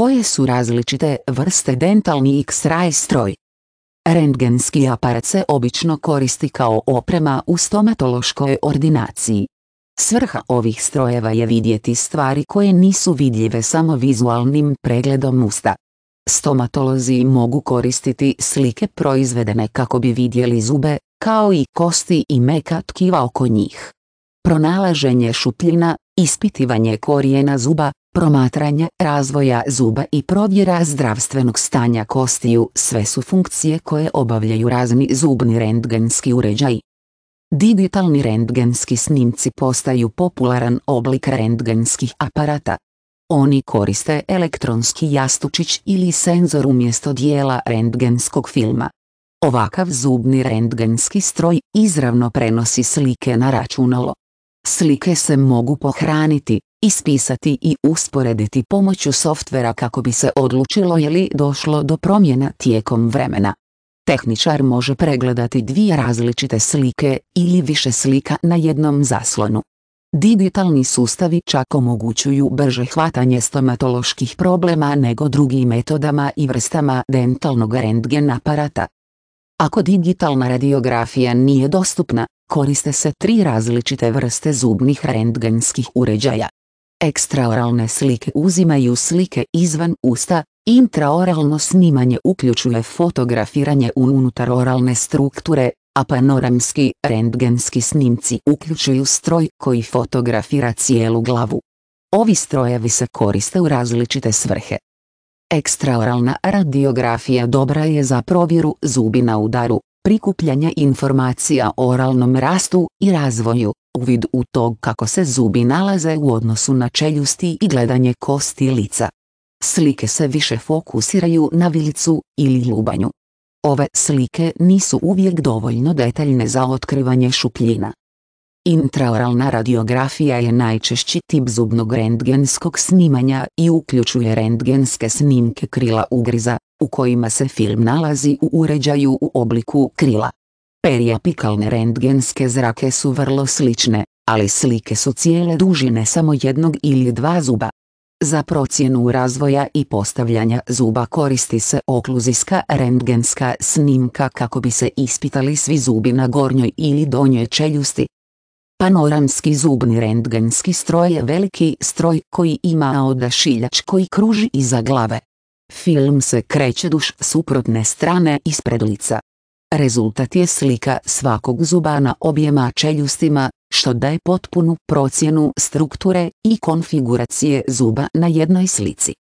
Koje su različite vrste dentalni X-ray stroj? Rentgenski aparat se obično koristi kao oprema u stomatološkoj ordinaciji. Svrha ovih strojeva je vidjeti stvari koje nisu vidljive samo vizualnim pregledom usta. Stomatolozi mogu koristiti slike proizvedene kako bi vidjeli zube, kao i kosti i meka tkiva oko njih. Pronalaženje šupljina, ispitivanje korijena zuba, Promatranje razvoja zuba i provjera zdravstvenog stanja kostiju sve su funkcije koje obavljaju razni zubni rendgenski uređaj. Digitalni rendgenski snimci postaju popularan oblik rendgenskih aparata. Oni koriste elektronski jastučić ili senzor umjesto dijela rendgenskog filma. Ovakav zubni rendgenski stroj izravno prenosi slike na računalo. Slike se mogu pohraniti, ispisati i usporediti pomoću softvera kako bi se odlučilo je li došlo do promjena tijekom vremena. Tehničar može pregledati dvije različite slike ili više slika na jednom zaslonu. Digitalni sustavi čak omogućuju brže hvatanje stomatoloških problema nego drugim metodama i vrstama dentalnog rentgen aparata. Ako digitalna radiografija nije dostupna, koriste se tri različite vrste zubnih rentgenskih uređaja. Ekstraoralne slike uzimaju slike izvan usta, intraoralno snimanje uključuje fotografiranje unutar oralne strukture, a panoramski rentgenski snimci uključuju stroj koji fotografira cijelu glavu. Ovi strojevi se koriste u različite svrhe. Ekstraoralna radiografija dobra je za provjeru zubi na udaru, prikupljanja informacija o oralnom rastu i razvoju, uvid u tog kako se zubi nalaze u odnosu na čeljusti i gledanje kosti lica. Slike se više fokusiraju na vilicu ili ljubanju. Ove slike nisu uvijek dovoljno detaljne za otkrivanje šupljina. Intraoralna radiografija je najčešći tip zubnog rendgenskog snimanja i uključuje rendgenske snimke krila ugriza, u kojima se film nalazi u uređaju u obliku krila. Periapikalne rendgenske zrake su vrlo slične, ali slike su cijele dužine samo jednog ili dva zuba. Za procjenu razvoja i postavljanja zuba koristi se okluzijska rentgenska snimka kako bi se ispitali svi zubi na gornjoj ili donjoj čeljusti. Panoramski zubni rendgenski stroj je veliki stroj koji ima odašiljač koji kruži iza glave. Film se kreće duš suprotne strane ispred lica. Rezultat je slika svakog zuba na objema čeljustima, što daje potpunu procjenu strukture i konfiguracije zuba na jednoj slici.